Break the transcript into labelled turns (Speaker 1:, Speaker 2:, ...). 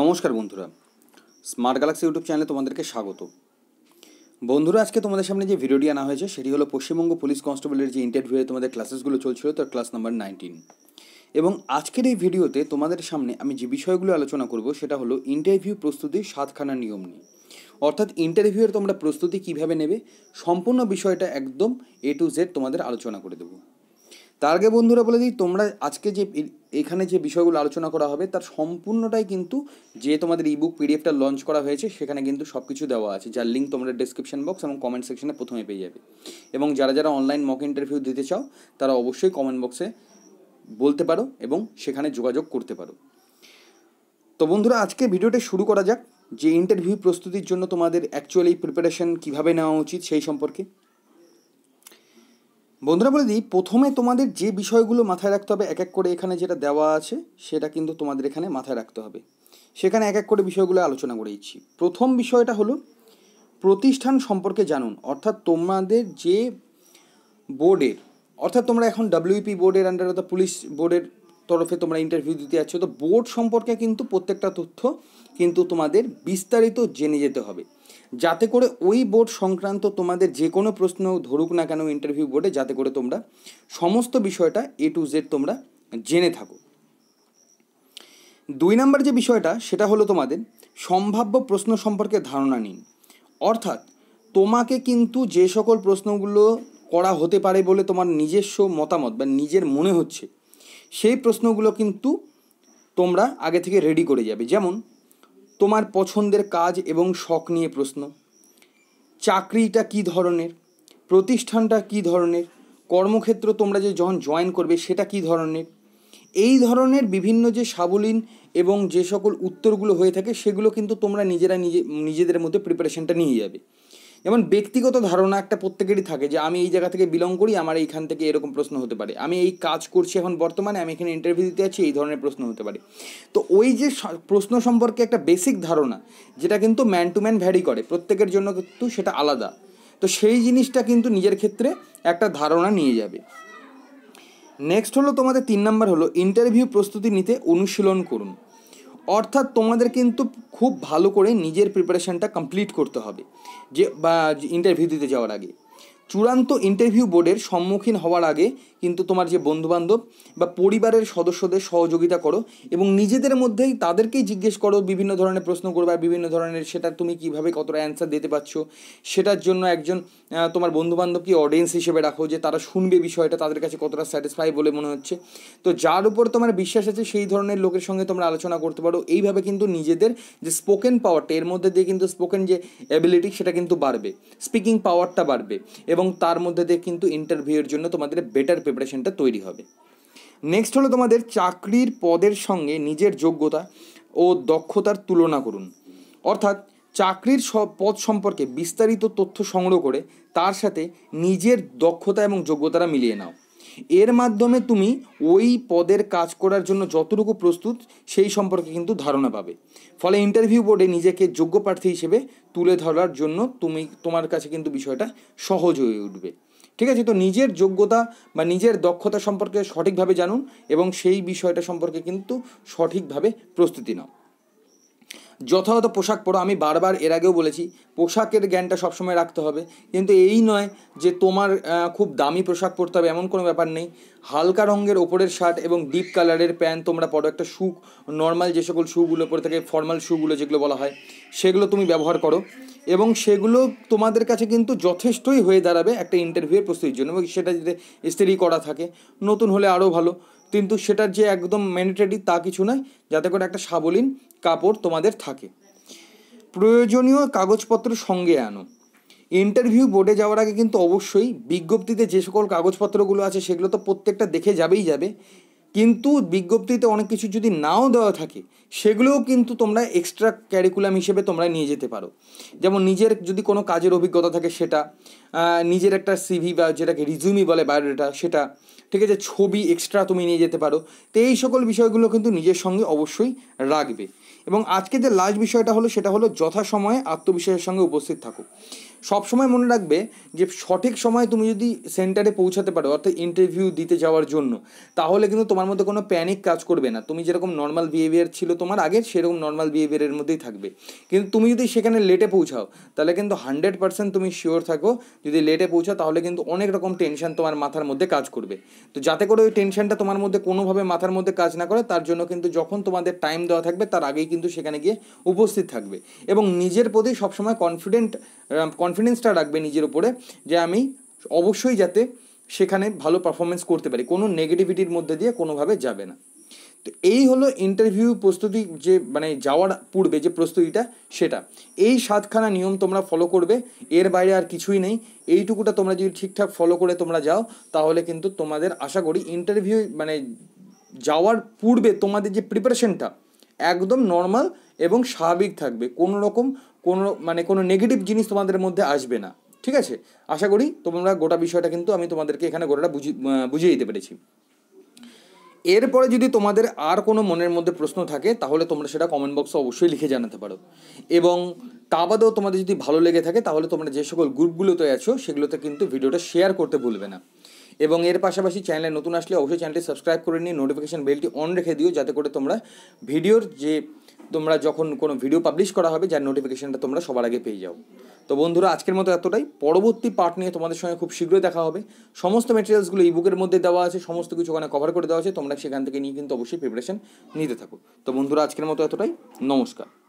Speaker 1: নমস্কার বন্ধুরা smart Galaxy YouTube চ্যানেলে তোমাদেরকে স্বাগত বন্ধুরা আজকে তোমাদের সামনে যে ভিডিওটি আনা হয়েছে সেটি হলো পশ্চিমবঙ্গ পুলিশ কনস্টেবলের যে ইন্টারভিউয়ে তোমাদের ক্লাসেসগুলো চলছিল তার ক্লাস নাম্বার নাইনটিন এবং আজকের এই ভিডিওতে তোমাদের সামনে আমি যে বিষয়গুলো আলোচনা করব সেটা হলো ইন্টারভিউ প্রস্তুতি সাতখানা নিয়ম নিয়ে অর্থাৎ ইন্টারভিউয়ের তোমরা প্রস্তুতি কিভাবে নেবে সম্পূর্ণ বিষয়টা একদম এ টু জেড তোমাদের আলোচনা করে দেবো তার আগে বন্ধুরা বলে দিই তোমরা আজকে যে এখানে যে বিষয়গুলো আলোচনা করা হবে তার সম্পূর্ণটাই কিন্তু যে তোমাদের ইবুক পিডিএফটা লঞ্চ করা হয়েছে সেখানে কিন্তু সব কিছু দেওয়া আছে যার লিঙ্ক তোমরা ডিসক্রিপশন বক্স এবং কমেন্ট সেকশনে প্রথমে পেয়ে যাবে এবং যারা যারা অনলাইন মক ইন্টারভিউ দিতে চাও তারা অবশ্যই কমেন্ট বক্সে বলতে পারো এবং সেখানে যোগাযোগ করতে পারো তো বন্ধুরা আজকে ভিডিওটা শুরু করা যাক যে ইন্টারভিউ প্রস্তুতির জন্য তোমাদের অ্যাকচুয়ালি প্রিপারেশন কীভাবে নেওয়া উচিত সেই সম্পর্কে বন্ধুরা বলে দিই প্রথমে তোমাদের যে বিষয়গুলো মাথায় রাখতে হবে এক এক করে এখানে যেটা দেওয়া আছে সেটা কিন্তু তোমাদের এখানে মাথায় রাখতে হবে সেখানে এক এক করে বিষয়গুলো আলোচনা করে দিচ্ছি প্রথম বিষয়টা হলো প্রতিষ্ঠান সম্পর্কে জানুন অর্থাৎ তোমাদের যে বোর্ডের অর্থাৎ তোমরা এখন ডাব্লিউপি e বোর্ডের আন্ডার অর্থাৎ পুলিশ বোর্ডের তরফে তোমরা ইন্টারভিউ দিতে যাচ্ছ তো বোর্ড সম্পর্কে কিন্তু প্রত্যেকটা তথ্য কিন্তু তোমাদের বিস্তারিত জেনে যেতে হবে যাতে করে ওই বোর্ড সংক্রান্ত তোমাদের যে কোনো প্রশ্ন ধরুক না কেন ইন্টারভিউ বোর্ডে যাতে করে তোমরা সমস্ত বিষয়টা এ টু জেড তোমরা জেনে থাকো দুই নম্বর যে বিষয়টা সেটা হলো তোমাদের সম্ভাব্য প্রশ্ন সম্পর্কে ধারণা নিন অর্থাৎ তোমাকে কিন্তু যে সকল প্রশ্নগুলো করা হতে পারে বলে তোমার নিজস্ব মতামত বা নিজের মনে হচ্ছে সেই প্রশ্নগুলো কিন্তু তোমরা আগে থেকে রেডি করে যাবে যেমন তোমার পছন্দের কাজ এবং শখ নিয়ে প্রশ্ন চাকরিটা কি ধরনের প্রতিষ্ঠানটা কি ধরনের কর্মক্ষেত্র তোমরা যে যখন জয়েন করবে সেটা কি ধরনের এই ধরনের বিভিন্ন যে সাবলীন এবং যে সকল উত্তরগুলো হয়ে থাকে সেগুলো কিন্তু তোমরা নিজেরা নিজে নিজেদের মধ্যে প্রিপারেশনটা নিয়ে যাবে যেমন ব্যক্তিগত ধারণা একটা প্রত্যেকেরই থাকে যে আমি এই জায়গা থেকে বিলং করি আমার এইখান থেকে এরকম প্রশ্ন হতে পারে আমি এই কাজ করছি এখন বর্তমানে আমি এখানে ইন্টারভিউ দিতে আছি এই ধরনের প্রশ্ন হতে পারে তো ওই যে প্রশ্ন সম্পর্কে একটা বেসিক ধারণা যেটা কিন্তু ম্যান টু ম্যান ভ্যারি করে প্রত্যেকের জন্য কিন্তু সেটা আলাদা তো সেই জিনিসটা কিন্তু নিজের ক্ষেত্রে একটা ধারণা নিয়ে যাবে নেক্সট হলো তোমাদের তিন নাম্বার হলো ইন্টারভিউ প্রস্তুতি নিতে অনুশীলন করুন অর্থাৎ তোমাদের কিন্তু খুব ভালো করে নিজের প্রিপারেশানটা কমপ্লিট করতে হবে যে বা ইন্টারভিউ দিতে যাওয়ার আগে চূড়ান্ত ইন্টারভিউ বোর্ডের সম্মুখীন হওয়ার আগে কিন্তু তোমার যে বন্ধুবান্ধব বা পরিবারের সদস্যদের সহযোগিতা করো এবং নিজেদের মধ্যেই তাদেরকেই জিজ্ঞেস করো বিভিন্ন ধরনের প্রশ্ন করবে বিভিন্ন ধরনের সেটা তুমি কিভাবে কতটা অ্যান্সার দিতে পারছো সেটার জন্য একজন তোমার বন্ধুবান্ধবকে অডিয়েন্স হিসেবে রাখো যে তারা শুনবে বিষয়টা তাদের কাছে কতটা স্যাটিসফাই বলে মনে হচ্ছে তো যার উপর তোমার বিশ্বাস আছে সেই ধরনের লোকের সঙ্গে তোমরা আলোচনা করতে পারো এইভাবে কিন্তু নিজেদের যে স্পোকেন পাওয়ারটা এর মধ্যে দিয়ে কিন্তু স্পোকেন যে অ্যাবিলিটি সেটা কিন্তু বাড়বে স্পিকিং পাওয়ারটা বাড়বে এবং তার মধ্যে দিয়ে কিন্তু ইন্টারভিউয়ের জন্য তোমাদের বেটার প্রিপারেশনটা তৈরি হবে নেক্সট হলো তোমাদের চাকরির পদের সঙ্গে নিজের যোগ্যতা ও দক্ষতার তুলনা করুন অর্থাৎ চাকরির পদ সম্পর্কে বিস্তারিত তথ্য সংগ্রহ করে তার সাথে নিজের দক্ষতা এবং যোগ্যতারা মিলিয়ে নাও এর মাধ্যমে তুমি ওই পদের কাজ করার জন্য যতটুকু প্রস্তুত সেই সম্পর্কে কিন্তু ধারণা পাবে ফলে ইন্টারভিউ বোর্ডে নিজেকে যোগ্য প্রার্থী হিসেবে তুলে ধরার জন্য তুমি তোমার কাছে কিন্তু বিষয়টা সহজ হয়ে উঠবে ঠিক আছে তো নিজের যোগ্যতা বা নিজের দক্ষতা সম্পর্কে সঠিকভাবে জানুন এবং সেই বিষয়টা সম্পর্কে কিন্তু সঠিকভাবে প্রস্তুতি নাও যথাযথ পোশাক পরো আমি বারবার এর আগেও বলেছি পোশাকের জ্ঞানটা সবসময় রাখতে হবে কিন্তু এই নয় যে তোমার খুব দামি পোশাক পরতে হবে এমন কোনো ব্যাপার নেই হালকা রঙের ওপরের শার্ট এবং ডিপ কালারের প্যান্ট তোমরা পরো একটা শ্যু নর্মাল যে সকল শ্যুগুলো পরে থাকে ফর্মাল শ্যুগুলো যেগুলো বলা হয় সেগুলো তুমি ব্যবহার করো এবং সেগুলো তোমাদের কাছে কিন্তু যথেষ্টই হয়ে দাঁড়াবে একটা ইন্টারভিউয়ের প্রস্তুতির জন্য এবং সেটা যদি স্ত্রী করা থাকে নতুন হলে আরও ভালো কিন্তু সেটার যে একদম ম্যান্ডেটারি তা কিছু নয় যাতে করে একটা সাবলীন কাপড় তোমাদের থাকে প্রয়োজনীয় কাগজপত্র সঙ্গে আনো ইন্টারভিউ বোর্ডে যাওয়ার আগে কিন্তু অবশ্যই বিজ্ঞপ্তিতে যে সকল কাগজপত্রগুলো আছে সেগুলো তো প্রত্যেকটা দেখে যাবেই যাবে কিন্তু বিজ্ঞপ্তিতে অনেক কিছু যদি নাও দেওয়া থাকে সেগুলোও কিন্তু তোমরা এক্সট্রা ক্যারিকুলাম হিসেবে তোমরা নিয়ে যেতে পারো যেমন নিজের যদি কোনো কাজের অভিজ্ঞতা থাকে সেটা নিজের একটা সিভি বা যেটাকে রিজুমি বলে বায়োডাটা সেটা ঠিক আছে ছবি এক্সট্রা তুমি নিয়ে যেতে পারো তো এই সকল বিষয়গুলো কিন্তু নিজের সঙ্গে অবশ্যই রাখবে এবং আজকে যে লাস্ট বিষয়টা হলো সেটা হলো যথাসময়ে আত্মবিশ্বাসের সঙ্গে উপস্থিত থাকো সবসময় মনে রাখবে যে সঠিক সময়ে তুমি যদি সেন্টারে পৌঁছাতে পারো অর্থাৎ ইন্টারভিউ দিতে যাওয়ার জন্য তাহলে কিন্তু তোমার মধ্যে কোনো প্যানিক কাজ করবে না তুমি যেরকম নর্মাল বিহেভিয়ার ছিল তোমার আগে সেরকম নর্মাল বিহেভিয়ারের মধ্যেই থাকবে কিন্তু তুমি যদি সেখানে লেটে পৌঁছাও তাহলে কিন্তু হান্ড্রেড পার্সেন্ট তুমি শিওর থাকো যদি লেটে পৌঁছাও তাহলে কিন্তু অনেক রকম টেনশন তোমার মাথার মধ্যে কাজ করবে তো যাতে করে ওই টেনশনটা তোমার মধ্যে কোনোভাবে মাথার মধ্যে কাজ না করে তার জন্য কিন্তু যখন তোমাদের টাইম দেওয়া থাকবে তার আগেই কিন্তু সেখানে গিয়ে উপস্থিত থাকবে এবং নিজের প্রতি সবসময় কনফিডেন্ট কনফিডেন্সটা রাখবে নিজের ওপরে যে আমি অবশ্যই যাতে সেখানে ভালো পারফরমেন্স করতে পারি কোনো নেগেটিভিটির মধ্যে দিয়ে কোনোভাবে যাবে না তো এই হলো ইন্টারভিউ প্রস্তুতি যে মানে যাওয়ার পূর্বে যে প্রস্তুতিটা সেটা এই সাতখানা নিয়ম তোমরা ফলো করবে এর বাইরে আর কিছুই নেই এইটুকুটা তোমরা যদি ঠিকঠাক ফলো করে তোমরা যাও তাহলে কিন্তু তোমাদের আশা করি ইন্টারভিউ মানে যাওয়ার পূর্বে তোমাদের যে প্রিপারেশনটা একদম নর্মাল এবং স্বাভাবিক থাকবে কোনো রকম কোনো মানে কোনো নেগেটিভ জিনিস তোমাদের মধ্যে আসবে না ঠিক আছে আশা করি তোমরা গোটা বিষয়টা কিন্তু আমি তোমাদেরকে এখানে গোটাটা বুঝি বুঝিয়ে দিতে পেরেছি এরপরে যদি তোমাদের আর কোনো মনের মধ্যে প্রশ্ন থাকে তাহলে তোমরা সেটা কমেন্ট বক্সে অবশ্যই লিখে জানাতে পারো এবং তা বাদেও তোমাদের যদি ভালো লেগে থাকে তাহলে তোমরা যে সকল গ্রুপগুলোতে আছো সেগুলোতে কিন্তু ভিডিওটা শেয়ার করতে ভুলবে না এবং এর পাশাপাশি চ্যানেলে নতুন আসলে অবশ্যই চ্যানেলটি সাবস্ক্রাইব করে নিয়ে নোটিফিকেশান বেলটি অন রেখে দিও যাতে করে তোমরা ভিডিওর যে তোমরা যখন কোনো ভিডিও পাবলিশ করা হবে যার নোটিফিকেশানটা তোমরা সবার আগে পেয়ে যাও তো বন্ধুরা আজকের মতো এতটাই পরবর্তী পার্ট নিয়ে তোমাদের সঙ্গে খুব শীঘ্রই দেখা হবে সমস্ত মেটেরিয়ালসগুলো ইবুকের মধ্যে দেওয়া আছে সমস্ত কিছু ওখানে কভার করে দেওয়া আছে তোমরা সেখান থেকে নিয়ে কিন্তু অবশ্যই প্রিপারেশান নিতে থাকো তো বন্ধুরা আজকের মতো এতটাই নমস্কার